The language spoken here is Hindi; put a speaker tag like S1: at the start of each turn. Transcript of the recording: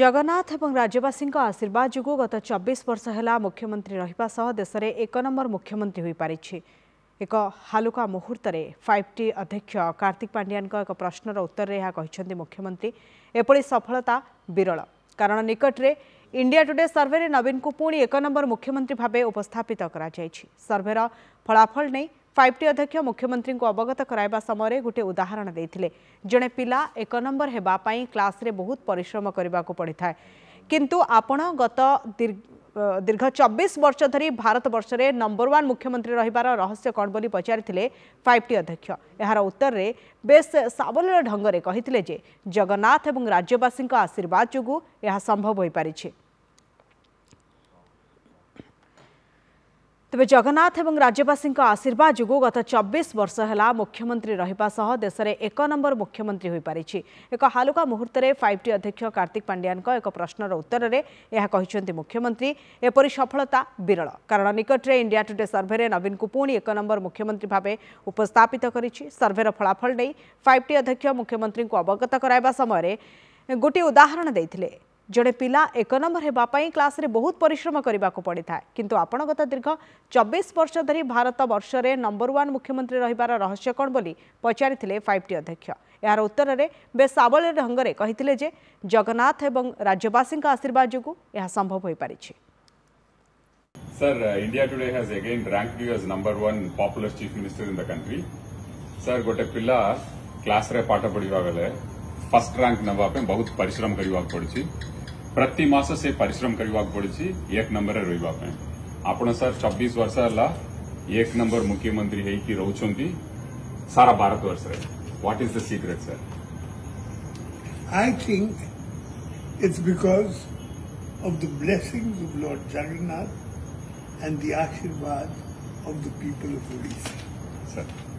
S1: জগন্নাথ এবং রাজ্যবাসীঙ্ক আশীর্বাদ যোগ গত চব্বিশ বর্ষ হেলা মুখ্যমন্ত্রী রহবা সহ দেশের এক নম্বর মুখ্যমন্ত্রী হয়েপারিছি এক হালুকা মুহূর্তে ফাইভ টি অধ্যক্ষ কার্তিক পাণ্ডিয়ান এক প্রশ্নর উত্তরে মুখ্যমন্ত্রী এপরি সফলতা বিরল কারণ নিকটরে ইন্ডিয়া টুডে সর্ভে নবীন পুঁ এক নম্বর মুখ্যমন্ত্রী ভাবে উপস্থাপিত করা সর্ভের ফলাফল নেই फाइव टी अध्यक्ष मुख्यमंत्री को अवगत कराइबा समय गोटे उदाहरण देते जड़े पिला एक नंबर होगापी क्लास बहुत परिश्रम करने को पड़ी था किंतु आपण गत दीर्घ चबिश वर्ष धरी भारत वर्ष नंबर वन मुख्यमंत्री रहार रहस्य कौन बोली पचारि फाइव टी अध्यक्ष यार उत्तर में बेस सावल ढंग से कही जगन्नाथ और राज्यवासी आशीर्वाद जो यह संभव हो पारी ᱡଗᱱᱟᱛᱷ ᱟᱨ ᱨᱟᱡ୍ୟᱯᱟᱥᱤᱝ ᱠᱚ ᱟᱥᱤᱨᱣᱟᱫ ᱩᱜᱚᱜᱚᱛᱟ 24 ᱵର୍ᱥᱟ ᱦᱮᱞᱟ ᱢᱩᱠᱷᱭᱟᱢંત્રી ᱨᱟᱦᱤᱯᱟ ᱥᱚᱦ ᱫᱮᱥᱨᱮ 1 ᱱᱚᱢᱵᱚᱨ ᱢᱩᱠᱷᱭᱟᱢંત્રી ᱦᱩᱭ ᱯᱟᱨᱤᱪᱤ ᱮᱠᱚ ᱦᱟᱞᱩᱠᱟ ᱢᱩᱦᱩᱨᱛᱨᱮ 5 ᱴᱤ ᱟᱫᱷᱤᱠᱭᱚ ᱠᱟᱨᱛᱤᱠ ᱯᱟᱸᱰᱭᱟᱱ ᱠᱚ ᱮᱠᱚ ᱯᱨᱚᱥᱱᱚᱨ ᱩᱛᱛᱚᱨᱨᱮ ᱮᱭᱟ ᱠᱚᱦᱤᱪᱷᱩᱱᱛᱤ ᱢᱩᱠᱷᱭᱟᱢંત્રી ᱮᱯᱚᱨᱤ ᱥᱟᱯᱷᱟᱞᱛᱟ ᱵᱤᱨᱞ ᱠᱟᱨᱚᱱ ᱱᱤᱠᱚᱴᱨᱮ ᱤᱱᱰᱤᱭᱟ ᱴᱩᱰᱮ ᱥᱟ जड़े पिला एक नंबर होगापी क्लास रे बहुत परिश्रम करने को पड़ता है किंतु आपण दीर्घ चबीस वर्ष धरी भारत वर्षर नंबर वन मुख्यमंत्री रहीबार रहस्य कौन बोली पचारिते फाइव टी अध्यक्ष यार उत्तर में बे सवल ढंग से कही जगन्नाथ एवं राज्यवासी आशीर्वाद जो यह संभव हो पारे
S2: Sir, रे पाठ पढ़ी वागले first rank नवाबे बहुत परिश्रम करी वाग पढ़ी प्रतिमास से पिश्रम करवाक पड़ी एक नंबर रोवाप आपण सर चबीश वर्ष है एक नंबर मुख्यमंत्री है कि रोचंती सारा भारत वर्ष what is the secret sir I think it's because of the blessing of lord Jagannath and the
S1: ashirwad of the people of Orissa sir